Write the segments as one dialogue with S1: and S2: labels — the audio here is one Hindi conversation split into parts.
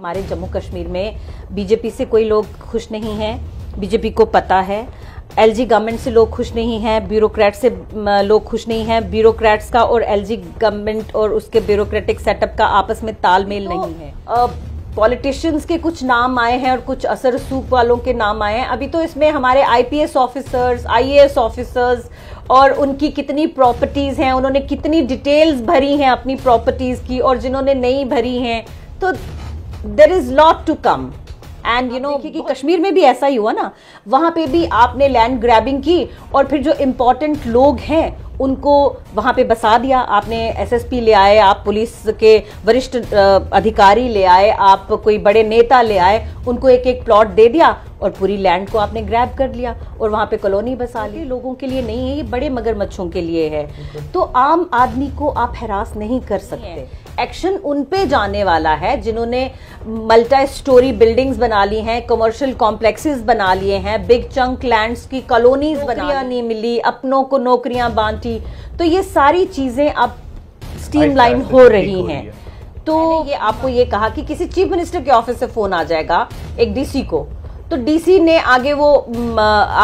S1: हमारे जम्मू कश्मीर में बीजेपी से कोई लोग खुश नहीं हैं बीजेपी को पता है एलजी गवर्नमेंट से लोग खुश नहीं हैं ब्यूरोक्रेट से लोग खुश नहीं हैं ब्यूरोक्रेट्स का और एलजी गवर्नमेंट और उसके ब्यूरोक्रेटिक सेटअप का आपस में तालमेल तो, नहीं है पॉलिटिशियंस के कुछ नाम आए हैं और कुछ असर सूख वालों के नाम आए हैं अभी तो इसमें हमारे आईपीएस ऑफिसर्स आईएएस ऑफिसर्स और उनकी कितनी प्रॉपर्टीज़ हैं उन्होंने कितनी डिटेल्स भरी हैं अपनी प्रॉपर्टीज़ की और जिन्होंने नहीं भरी हैं तो there is lot to come and you know क्योंकि कश्मीर में भी ऐसा ही हुआ ना वहाँ पे भी आपने लैंड ग्रैबिंग की और फिर जो इम्पोर्टेंट लोग हैं उनको वहाँ पे बसा दिया आपने एसएसपी ले आए आप पुलिस के वरिष्ठ अधिकारी ले आए आप कोई बड़े नेता ले आए उनको एक एक प्लॉट दे दिया और पूरी लैंड को आपने ग्रैब कर लिया और वहाँ पे कॉलोनी बसा ली लोगों के लिए नहीं है ये बड़े मगरमच्छों के लिए है तो आम आदमी को आप हरास नहीं कर सकते एक्शन उन पे जाने वाला है जिन्होंने मल्टी स्टोरी बिल्डिंग्स बना ली हैं कमर्शियल कॉम्प्लेक्सेस बना लिए हैं बिग चंक लैंड्स की कॉलोनीज बना नहीं मिली अपनों को नौकरियां बांटी तो ये सारी चीजें अब स्टीम तो लाइन हो रही हैं है। तो ये आपको ये कहा कि किसी चीफ मिनिस्टर के ऑफिस से फोन आ जाएगा एक डीसी को तो डीसी ने आगे वो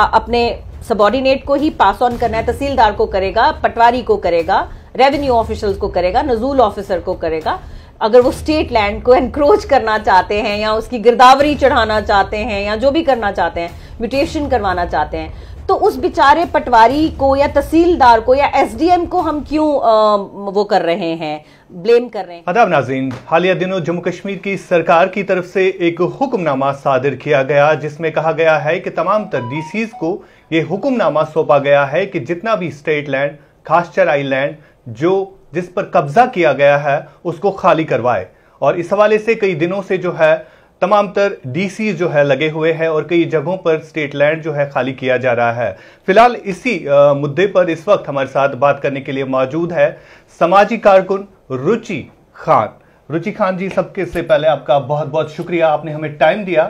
S1: अपने सबॉर्डिनेट को ही पास ऑन करना है तहसीलदार को करेगा पटवारी को करेगा रेवेन्यू ऑफिशल्स को करेगा नजूल ऑफिसर को करेगा अगर वो स्टेट लैंड को एनक्रोच करना चाहते हैं या उसकी गिरदावरी चढ़ाना चाहते हैं या जो भी करना चाहते हैं म्यूटेशन करवाना चाहते हैं तो उस बेचारे पटवारी को या तहसीलदार को या एसडीएम को हम क्यों आ, वो कर रहे हैं ब्लेम कर रहे हैं
S2: अदाब नाजीन हालिया दिनों जम्मू कश्मीर की सरकार की तरफ से एक हुक्मनामा सादिर किया गया जिसमें कहा गया है कि तमाम तरदीसी को ये हुक्मनामा सौंपा गया है कि जितना भी स्टेट लैंड खासचर चराई लैंड जो जिस पर कब्जा किया गया है उसको खाली करवाए और इस हवाले से कई दिनों से जो है तमाम तर डीसी जो है लगे हुए हैं और कई जगहों पर स्टेट लैंड जो है खाली किया जा रहा है फिलहाल इसी आ, मुद्दे पर इस वक्त हमारे साथ बात करने के लिए मौजूद है समाजी कारकुन रुचि खान रुचि खान जी सबके से पहले आपका बहुत बहुत शुक्रिया आपने हमें टाइम दिया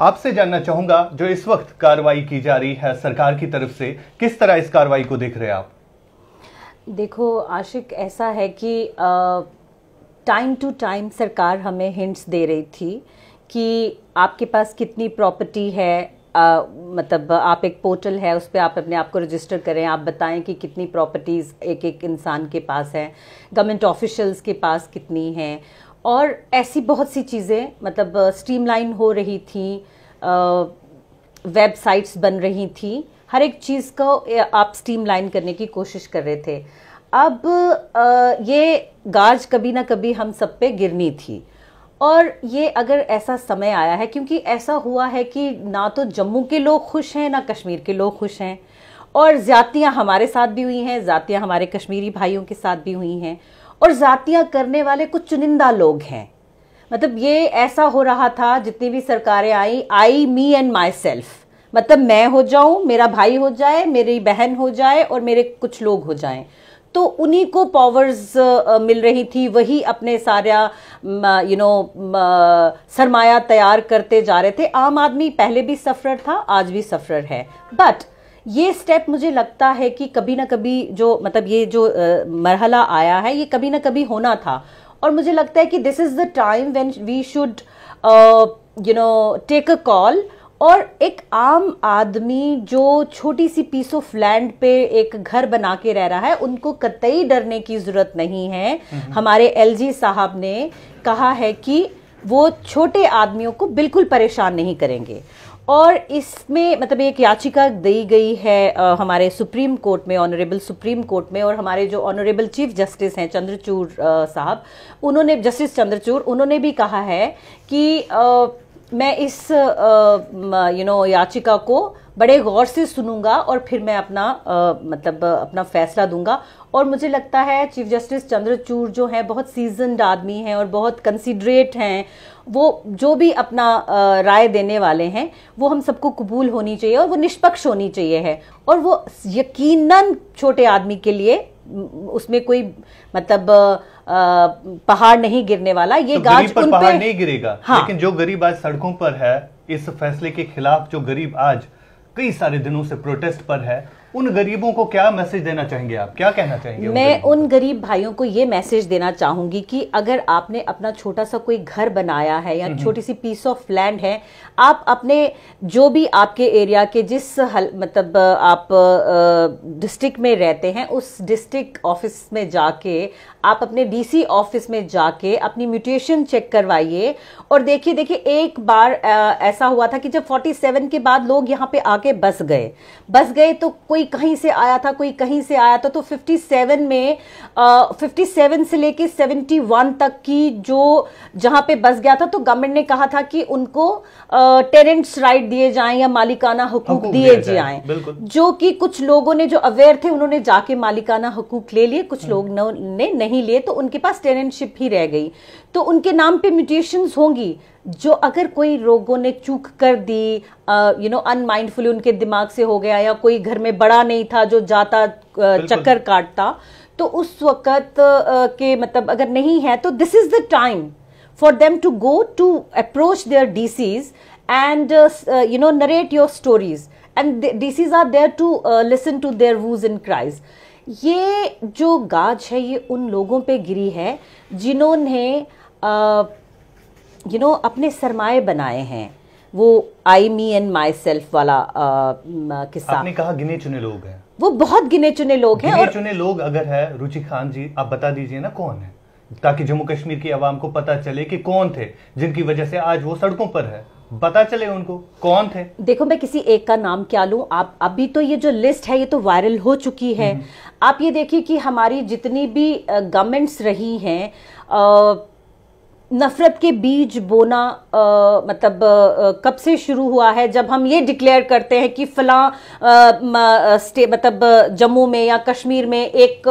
S2: आपसे जानना चाहूंगा जो इस वक्त कार्रवाई की जा रही है सरकार की तरफ से किस तरह इस कार्रवाई को देख रहे हैं आप
S1: देखो आशिक ऐसा है कि टाइम टू टाइम सरकार हमें हिंट्स दे रही थी कि आपके पास कितनी प्रॉपर्टी है आ, मतलब आप एक पोर्टल है उस पर आप अपने आप को रजिस्टर करें आप बताएं कि कितनी प्रॉपर्टीज़ एक एक इंसान के पास हैं गवर्नमेंट ऑफिशल्स के पास कितनी हैं और ऐसी बहुत सी चीज़ें मतलब स्ट्रीमलाइन हो रही थी वेबसाइट्स बन रही थी हर एक चीज़ को आप स्टीम लाइन करने की कोशिश कर रहे थे अब ये गाज कभी ना कभी हम सब पे गिरनी थी और ये अगर ऐसा समय आया है क्योंकि ऐसा हुआ है कि ना तो जम्मू के लोग खुश हैं ना कश्मीर के लोग खुश हैं और जातियां हमारे साथ भी हुई हैं जातियां हमारे कश्मीरी भाइयों के साथ भी हुई हैं और जातियां करने वाले कुछ चुनिंदा लोग हैं मतलब ये ऐसा हो रहा था जितनी भी सरकारें आई आई मी एंड माई सेल्फ़ मतलब मैं हो जाऊं मेरा भाई हो जाए मेरी बहन हो जाए और मेरे कुछ लोग हो जाएं तो उन्हीं को पावर्स मिल रही थी वही अपने सारा यू नो सरमाया तैयार करते जा रहे थे आम आदमी पहले भी सफरर था आज भी सफरर है बट ये स्टेप मुझे लगता है कि कभी ना कभी जो मतलब ये जो मरहला आया है ये कभी ना कभी होना था और मुझे लगता है कि this is the time when we should you know take a call और एक आम आदमी जो छोटी सी पीस ऑफ लैंड पे एक घर बना के रह रहा है उनको कतई डरने की जरूरत नहीं है हम्म। हमारे एलजी साहब ने कहा है कि वो छोटे आदमियों को बिल्कुल परेशान नहीं करेंगे और इसमें मतलब एक याचिका दी गई है आ, हमारे सुप्रीम कोर्ट में ऑनरेबल सुप्रीम कोर्ट में और हमारे जो ऑनरेबल चीफ जस्टिस हैं चंद्रचूर साहब उन्होंने जस्टिस चंद्रचूर उन्होंने भी कहा है कि आ, मैं इस यू नो याचिका को बड़े गौर से सुनूंगा और फिर मैं अपना आ, मतलब अपना फैसला दूंगा और मुझे लगता है चीफ जस्टिस चंद्रचूड़ जो हैं बहुत सीजनड आदमी हैं और बहुत कंसिड्रेट हैं वो जो भी अपना आ, राय देने वाले हैं वो हम सबको कबूल होनी चाहिए और वो निष्पक्ष होनी चाहिए है और वो यकीनन छोटे आदमी के लिए उसमें कोई मतलब पहाड़ नहीं गिरने वाला ये तो गाज पर पहाड़ नहीं
S2: गिरेगा हाँ। लेकिन जो गरीब आज सड़कों पर है इस फैसले के खिलाफ जो गरीब आज कई सारे दिनों से प्रोटेस्ट पर है उन गरीबों को क्या मैसेज देना चाहेंगे आप क्या कहना चाहेंगे मैं
S1: उन गरीब भाइयों को ये मैसेज देना चाहूंगी कि अगर आपने अपना छोटा सा कोई घर बनाया है या हम्म, हम्म। छोटी सी पीस ऑफ लैंड है आप अपने जो भी आपके एरिया के जिस हल, मतलब आप डिस्ट्रिक्ट में रहते हैं उस डिस्ट्रिक्ट ऑफिस में जाके आप अपने डीसी ऑफिस में जाके अपनी म्यूटेशन चेक करवाइए और देखिए देखिए एक बार ऐसा हुआ था कि जब 47 के बाद लोग यहाँ पे आके बस गए बस गए तो कोई कोई कहीं से आया था कोई कहीं से आया था तो 57 में आ, 57 से लेके 71 तक की जो जहां पे बस गया था तो गवर्नमेंट ने कहा था कि उनको टेरेंट्स राइट दिए जाएं या मालिकाना हकूक दिए जाएं जो कि कुछ लोगों ने जो अवेयर थे उन्होंने जाके मालिकाना हकूक ले लिए कुछ लोग हम्म। ने नहीं लिए तो उनके पास टेरेंटशिप ही रह गई तो उनके नाम पे म्यूटेशन होंगी जो अगर कोई लोगों ने चूक कर दी यू नो अनमाइंडफुली उनके दिमाग से हो गया या कोई घर में बड़ा नहीं था जो जाता चक्कर काटता तो उस वक्त के मतलब अगर नहीं है तो this is the time for them to go to approach their DCs and you know narrate your stories and DCs are there to listen to their woes in cries ये जो गाज है ये उन लोगों पे गिरी है जिन्होंने uh, यू नो अपने सरमाए बनाए हैं वो आई मी एंड माई सेल्फ वाला
S2: किस्सा आपने कहा गिने चुने लोग हैं
S1: वो बहुत गिने चुने लोग हैं गिने और...
S2: चुने लोग अगर है रुचि खान जी आप बता दीजिए ना कौन है ताकि जम्मू कश्मीर की आवाम को पता चले कि कौन थे जिनकी वजह से आज वो सड़कों पर है पता चले उनको कौन थे
S1: देखो मैं किसी एक का नाम क्या लूं आप अभी तो ये जो लिस्ट है ये तो वायरल हो चुकी है हम्म। आप ये देखिए कि हमारी जितनी भी गवर्नमेंट्स रही हैं नफरत के बीज बोना आ, मतलब आ, कब से शुरू हुआ है जब हम ये डिक्लेयर करते हैं कि फला स्टे मतलब जम्मू में या कश्मीर में एक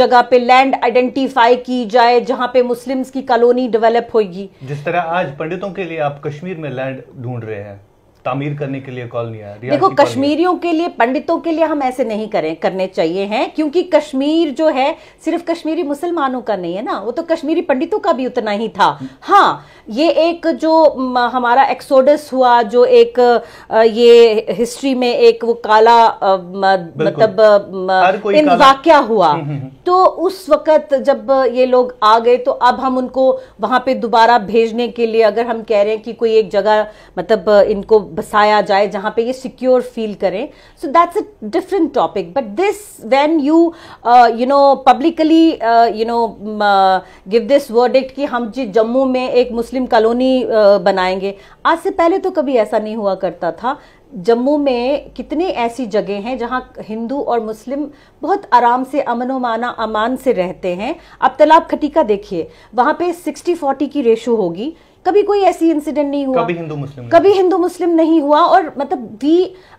S1: जगह पे लैंड आइडेंटिफाई की जाए जहां पे मुस्लिम्स की कॉलोनी डेवलप होगी
S2: जिस तरह आज पंडितों के लिए आप कश्मीर में लैंड ढूंढ रहे हैं तामीर करने के लिए कॉल नहीं आया देखो
S1: कश्मीरियों के लिए पंडितों के लिए हम ऐसे नहीं करें करने चाहिए हैं क्योंकि कश्मीर जो है सिर्फ कश्मीरी मुसलमानों का नहीं है ना वो तो कश्मीरी पंडितों का भी उतना ही था हाँ ये एक जो हमारा एक्सोडस हुआ जो एक ये हिस्ट्री में एक वो काला मतलब इन वाक्य हुआ हम्म, हम्म, हम्म। तो उस वक्त जब ये लोग आ गए तो अब हम उनको वहां पे दोबारा भेजने के लिए अगर हम कह रहे हैं कि कोई एक जगह मतलब इनको बसाया जाए जहाँ पे ये सिक्योर फील करें so that's a different topic but this when you you know publicly you know give this verdict कि हम जी जम्मू में एक मुस्लिम कॉलोनी uh, बनाएंगे आज से पहले तो कभी ऐसा नहीं हुआ करता था जम्मू में कितने ऐसी जगह हैं जहां हिंदू और मुस्लिम बहुत आराम से अमन माना अमान से रहते हैं अब तालाब खटीका देखिए वहां पे 60 40 की रेशो होगी कभी कोई ऐसी इंसिडेंट नहीं हुआ कभी हिंदू मुस्लिम कभी हिंदू मुस्लिम नहीं हुआ और मतलब वी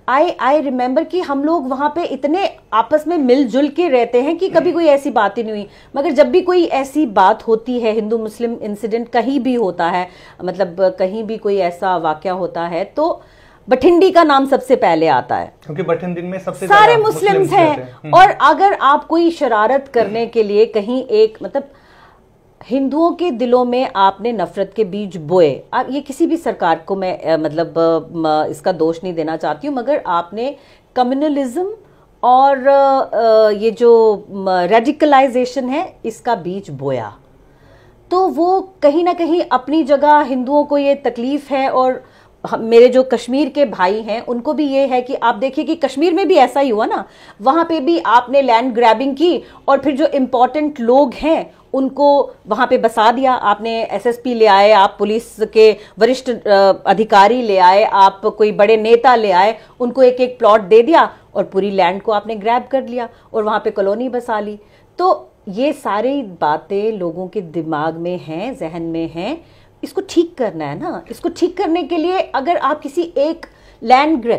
S1: आई आई रिमेम्बर कि हम लोग वहाँ पे इतने आपस में मिलजुल के रहते हैं कि कभी हम्म। कोई ऐसी बात ही नहीं हुई मगर जब भी कोई ऐसी बात होती है हिंदू मुस्लिम इंसिडेंट कहीं भी होता है मतलब कहीं भी कोई ऐसा वाक्य होता है तो बठिंडी का नाम सबसे पहले
S2: आता है क्योंकि बठिंडी में सबसे सारे मुस्लिम्स हैं हम्म। और
S1: अगर आप कोई शरारत करने के लिए कहीं एक मतलब हिंदुओं के दिलों में आपने नफरत के बीज बोए आप ये किसी भी सरकार को मैं मतलब इसका दोष नहीं देना चाहती हूँ मगर आपने कम्युनलिज्म और ये जो रेडिकलाइजेशन है इसका बीज बोया तो वो कहीं ना कहीं अपनी जगह हिंदुओं को ये तकलीफ़ है और मेरे जो कश्मीर के भाई हैं उनको भी ये है कि आप देखिए कि कश्मीर में भी ऐसा ही हुआ ना वहाँ पे भी आपने लैंड ग्रैबिंग की और फिर जो इम्पोर्टेंट लोग हैं उनको वहाँ पे बसा दिया आपने एसएसपी ले आए आप पुलिस के वरिष्ठ अधिकारी ले आए आप कोई बड़े नेता ले आए उनको एक एक प्लॉट दे दिया और पूरी लैंड को आपने ग्रैब कर लिया और वहाँ पे कॉलोनी बसा ली तो ये सारी बातें लोगों के दिमाग में हैं जहन में हैं इसको ठीक करना है ना इसको ठीक करने के लिए अगर आप किसी एक लैंड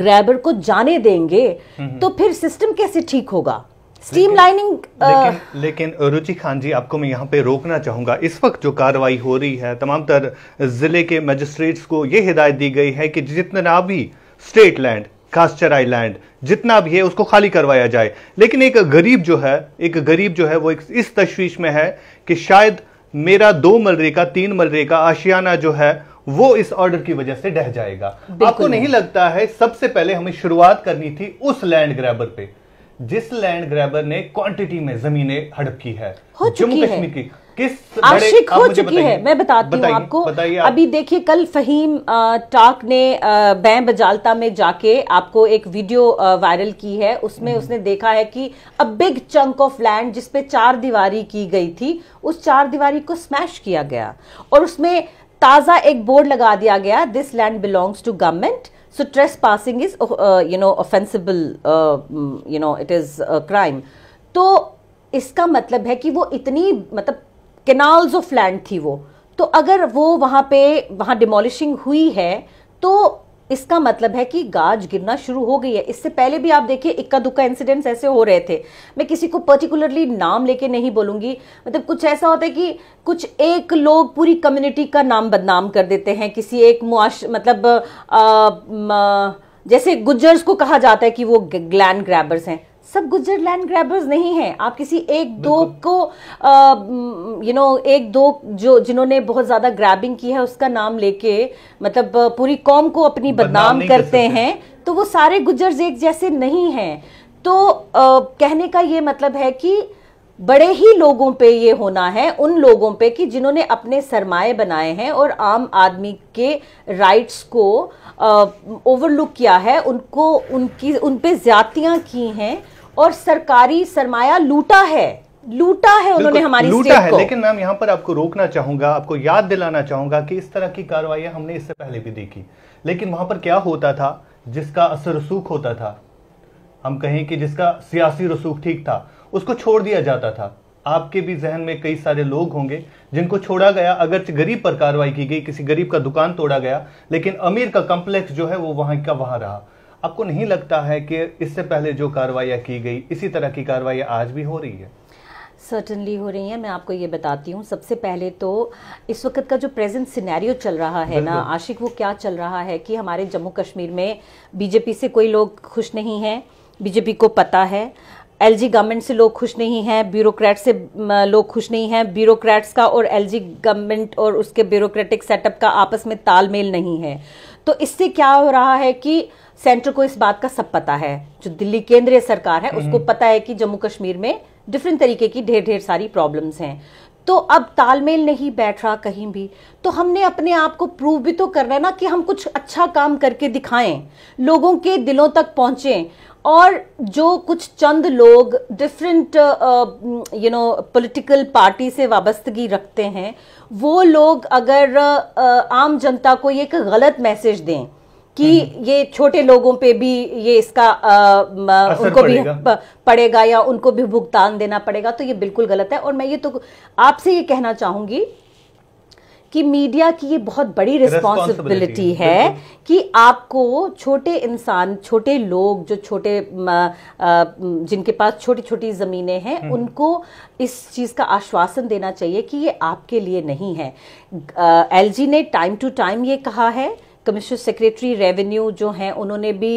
S1: ग्रैबर को जाने देंगे तो फिर सिस्टम कैसे ठीक होगा स्टीम लाइनिंग uh, लेकिन,
S2: लेकिन रुचि खान जी आपको मैं यहाँ पे रोकना चाहूंगा इस वक्त जो कार्रवाई हो रही है तमाम तर जिले के मजिस्ट्रेट्स को ये हिदायत दी गई है कि जितना भी स्टेट लैंड कास्चराई लैंड जितना भी है उसको खाली करवाया जाए लेकिन एक गरीब जो है एक गरीब जो है वो इस तश्वीश में है कि शायद मेरा दो मलरेगा तीन मलरेगा आशियाना जो है वो इस ऑर्डर की वजह से ढह जाएगा आपको नहीं लगता है सबसे पहले हमें शुरुआत करनी थी उस लैंड ग्रैबर पे जिस लैंड ग्रैबर ने क्वांटिटी में जमीनें हड़प की है जम्मू कश्मीर की किस आशिक हो चुकी है मैं बताती हूँ आपको अभी
S1: देखिए कल फहीम टाक ने बैं बजालता में जाके आपको एक वीडियो वायरल की है उसमें हम्म। उसने देखा है कि a big chunk of land जिसपे चार दीवारी की गई थी उस चार दीवारी को स्मैश किया गया और उसमें ताजा एक बोर्ड लगा दिया गया this land belongs to government so trespassing is you know offensible you know it is crime तो इसका मतलब है कि वो इतनी मतलब केनाल्स ऑफ लैंड थी वो तो अगर वो वहाँ पे वहाँ डिमोलिशिंग हुई है तो इसका मतलब है कि गाज गिरना शुरू हो गई है इससे पहले भी आप देखिए इक्का दुक्का इंसिडेंट्स ऐसे हो रहे थे मैं किसी को पर्टिकुलरली नाम लेके नहीं बोलूंगी मतलब कुछ ऐसा होता है कि कुछ एक लोग पूरी कम्युनिटी का नाम बदनाम कर देते हैं किसी एक मुआश मतलब आ, म, जैसे गुज्जर्स को कहा जाता है कि वो ग्लैंड ग्रैबर्स हैं सब गुज्जर लैंड ग्रैबर्स नहीं है आप किसी एक दो को यू नो you know, एक दो जो जिन्होंने बहुत ज्यादा ग्रैबिंग की है उसका नाम लेके मतलब पूरी कौम को अपनी बदनाम, करते हैं तो वो सारे गुज्जर एक जैसे नहीं हैं तो आ, कहने का ये मतलब है कि बड़े ही लोगों पे ये होना है उन लोगों पे कि जिन्होंने अपने सरमाए बनाए हैं और आम आदमी के राइट्स को ओवरलुक किया है उनको उनकी उन पे ज्यादतियाँ की हैं और सरकारी सरमाया लूटा है लूटा है उन्होंने हमारी लूटा है लेकिन
S2: मैम यहाँ पर आपको रोकना चाहूंगा आपको याद दिलाना चाहूंगा कि इस तरह की कार्रवाई हमने इससे पहले भी देखी लेकिन वहां पर क्या होता था जिसका असर रसूख होता था हम कहें कि जिसका सियासी रसूख ठीक था उसको छोड़ दिया जाता था आपके भी जहन में कई सारे लोग होंगे जिनको छोड़ा गया अगर गरीब पर कार्रवाई की गई किसी गरीब का दुकान तोड़ा गया लेकिन अमीर का कॉम्प्लेक्स जो है वो वहां का वहां रहा आपको नहीं लगता है कि इससे पहले जो कार्रवाइयाँ की गई इसी तरह की कार्रवाइयाँ आज भी हो रही है
S1: सर्टनली हो रही है मैं आपको ये बताती हूँ सबसे पहले तो इस वक्त का जो प्रेजेंट सिनेरियो चल रहा है ना आशिक वो क्या चल रहा है कि हमारे जम्मू कश्मीर में बीजेपी से कोई लोग खुश नहीं है बीजेपी को पता है एलजी गवर्नमेंट से लोग खुश नहीं हैं ब्यूरोक्रेट से लोग खुश नहीं हैं ब्यूरोक्रेट्स का और एलजी गवर्नमेंट और उसके ब्यूरोक्रेटिक सेटअप का आपस में तालमेल नहीं है तो इससे क्या हो रहा है कि सेंटर को इस बात का सब पता है जो दिल्ली केंद्रीय सरकार है उसको हम्म। पता है कि जम्मू कश्मीर में डिफरेंट तरीके की ढेर ढेर सारी प्रॉब्लम्स हैं तो अब तालमेल नहीं बैठ रहा कहीं भी तो हमने अपने आप को प्रूव भी तो करना है ना कि हम कुछ अच्छा काम करके दिखाएं लोगों के दिलों तक पहुंचे और जो कुछ चंद लोग different you know political party से वाबस्तगी रखते हैं वो लोग अगर uh, uh आम जनता को एक गलत मैसेज दें कि हम्म। ये छोटे लोगों पे भी ये इसका आ, उनको पड़ेगा। भी पड़ेगा या उनको भी भुगतान देना पड़ेगा तो ये बिल्कुल गलत है और मैं ये तो आपसे ये कहना चाहूंगी कि मीडिया की ये बहुत बड़ी रिस्पॉन्सिबिलिटी है कि आपको छोटे इंसान छोटे लोग जो छोटे जिनके पास छोटी छोटी ज़मीनें हैं हम्म। उनको इस चीज़ का आश्वासन देना चाहिए कि ये आपके लिए नहीं है एलजी ने टाइम टू टाइम ये कहा है कमिश्नर सेक्रेटरी रेवेन्यू जो हैं उन्होंने भी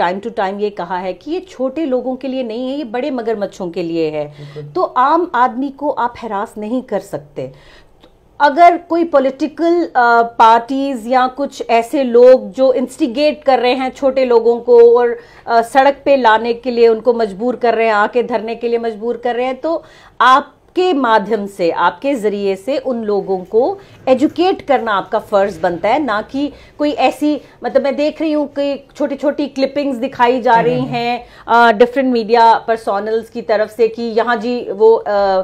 S1: टाइम टू टाइम ये कहा है कि ये छोटे लोगों के लिए नहीं है ये बड़े मगरमच्छों के लिए है तो आम आदमी को आप हरास नहीं कर सकते अगर कोई पॉलिटिकल पार्टीज या कुछ ऐसे लोग जो इंस्टिगेट कर रहे हैं छोटे लोगों को और आ, सड़क पे लाने के लिए उनको मजबूर कर रहे हैं आके धरने के लिए मजबूर कर रहे हैं तो आपके माध्यम से आपके ज़रिए से उन लोगों को एजुकेट करना आपका फ़र्ज़ बनता है ना कि कोई ऐसी मतलब मैं देख रही हूँ कि छोटी छोटी क्लिपिंग्स दिखाई जा रही हम्म। हैं डिफरेंट मीडिया पर्सोनल्स की तरफ से कि यहाँ जी वो आ,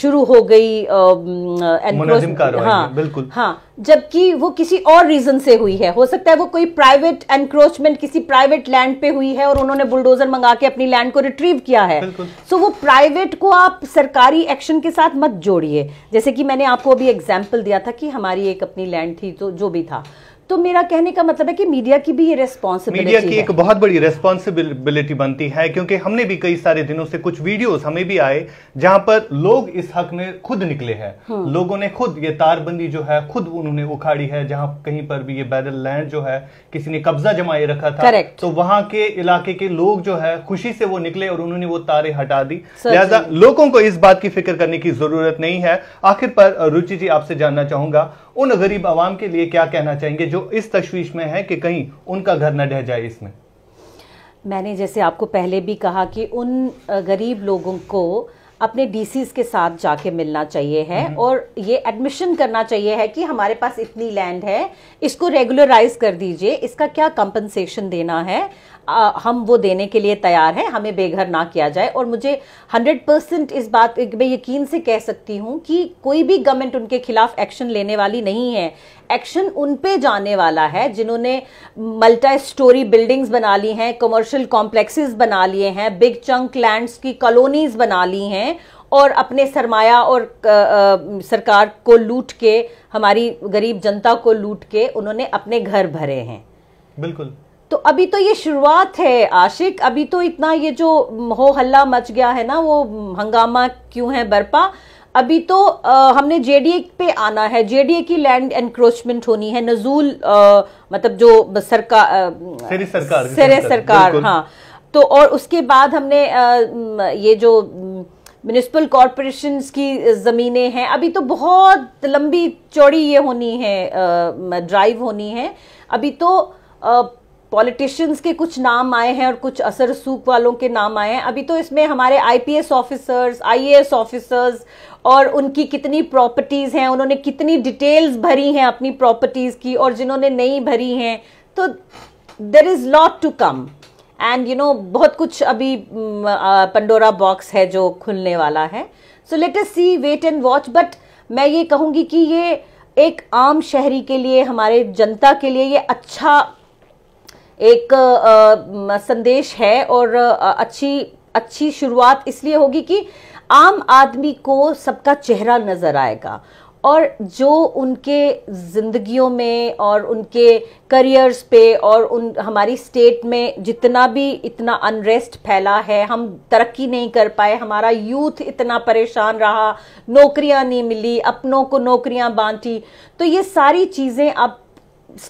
S1: शुरू हो गई हाँ बिल्कुल हाँ जबकि वो किसी और रीजन से हुई है हो सकता है वो कोई प्राइवेट एनक्रोचमेंट किसी प्राइवेट लैंड पे हुई है और उन्होंने बुलडोजर मंगा के अपनी लैंड को रिट्रीव किया है सो so, वो प्राइवेट को आप सरकारी एक्शन के साथ मत जोड़िए जैसे कि मैंने आपको अभी एग्जाम्पल दिया था कि हमारी एक अपनी लैंड थी तो जो भी था तो मेरा कहने का मतलब है कि मीडिया की भी ये रेस्पॉन्सिबिलिटी मीडिया की एक
S2: बहुत बड़ी रेस्पॉन्सिबिलिटी बनती है क्योंकि हमने भी कई सारे दिनों से कुछ वीडियोस हमें भी आए जहां पर लोग इस हक में खुद निकले हैं हम्म। लोगों ने खुद ये तारबंदी जो है खुद उन्होंने उखाड़ी है जहां कहीं पर भी ये बैरल लैंड जो है किसी ने कब्जा जमाए रखा था Correct. तो वहां के इलाके के लोग जो है खुशी से वो निकले और उन्होंने वो तारे हटा दी लिहाजा लोगों को इस बात की फिक्र करने की जरूरत नहीं है आखिर पर रुचि जी आपसे जानना चाहूंगा उन गरीब आवाम के लिए क्या कहना चाहेंगे जो इस तश्वीश में है कि कहीं उनका घर न ढह जाए इसमें
S1: मैंने जैसे आपको पहले भी कहा कि उन गरीब लोगों को अपने डीसीज के साथ जाके मिलना चाहिए है हम्म। और ये एडमिशन करना चाहिए है कि हमारे पास इतनी लैंड है इसको रेगुलराइज कर दीजिए इसका क्या कंपनसेशन देना है आ, हम वो देने के लिए तैयार हैं हमें बेघर ना किया जाए और मुझे 100 परसेंट इस बात में यकीन से कह सकती हूँ कि कोई भी गवर्नमेंट उनके खिलाफ एक्शन लेने वाली नहीं है एक्शन उन पे जाने वाला है जिन्होंने मल्टी स्टोरी बिल्डिंग्स बना ली हैं कमर्शियल कॉम्प्लेक्सेस बना लिए हैं बिग चंक लैंड्स की कॉलोनीज बना ली हैं और अपने सरमाया और सरकार को लूट के हमारी गरीब जनता को लूट के उन्होंने अपने घर भरे हैं बिल्कुल तो अभी तो ये शुरुआत है आशिक अभी तो इतना ये जो हो हल्ला मच गया है ना वो हंगामा क्यों है बर्पा अभी तो आ, हमने जेडीए पे आना है जेडीए की लैंड एनक्रोचमेंट होनी है नजूल आ, मतलब जो सरकार सेरे सरकार सरकार हाँ तो और उसके बाद हमने आ, ये जो म्यूनिसिपल कॉरपोरेशन की ज़मीनें हैं अभी तो बहुत लंबी चौड़ी ये होनी है ड्राइव होनी है अभी तो पॉलिटिशियंस के कुछ नाम आए हैं और कुछ असर सूख वालों के नाम आए हैं अभी तो इसमें हमारे आईपीएस ऑफिसर्स आईएएस ऑफिसर्स और उनकी कितनी प्रॉपर्टीज़ हैं उन्होंने कितनी डिटेल्स भरी हैं अपनी प्रॉपर्टीज़ की और जिन्होंने नहीं भरी हैं तो there is lot to come and you know बहुत कुछ अभी पंडोरा बॉक्स है जो खुलने वाला है so let us see wait and watch but मैं ये कहूंगी कि ये एक आम शहरी के लिए हमारे जनता के लिए ये अच्छा एक संदेश है और अच्छी अच्छी शुरुआत इसलिए होगी कि आम आदमी को सबका चेहरा नज़र आएगा और जो उनके ज़िंदगियों में और उनके करियर्स पे और उन हमारी स्टेट में जितना भी इतना अनरेस्ट फैला है हम तरक्की नहीं कर पाए हमारा यूथ इतना परेशान रहा नौकरियां नहीं मिली अपनों को नौकरियां बांटी तो ये सारी चीज़ें अब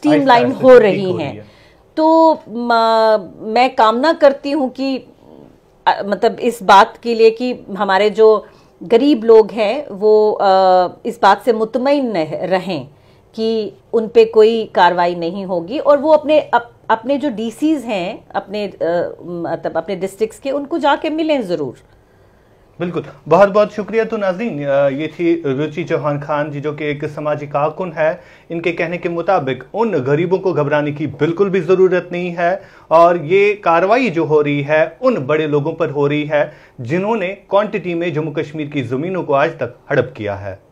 S1: लाइन हो रही हैं तो मैं कामना करती हूँ कि मतलब इस बात के लिए कि हमारे जो गरीब लोग हैं वो इस बात से मुतमिन रहें कि उन पर कोई कार्रवाई नहीं होगी और वो अपने अप, अपने जो डीसीज हैं अपने मतलब अपने डिस्ट्रिक्ट के उनको जाके मिलें ज़रूर
S2: बिल्कुल बहुत बहुत शुक्रिया तो नाजीन ये थी रुचि चौहान खान जी जो कि एक सामाजिक आकुन है इनके कहने के मुताबिक उन गरीबों को घबराने की बिल्कुल भी ज़रूरत नहीं है और ये कार्रवाई जो हो रही है उन बड़े लोगों पर हो रही है जिन्होंने क्वांटिटी में जम्मू कश्मीर की ज़मीनों को आज तक हड़प किया है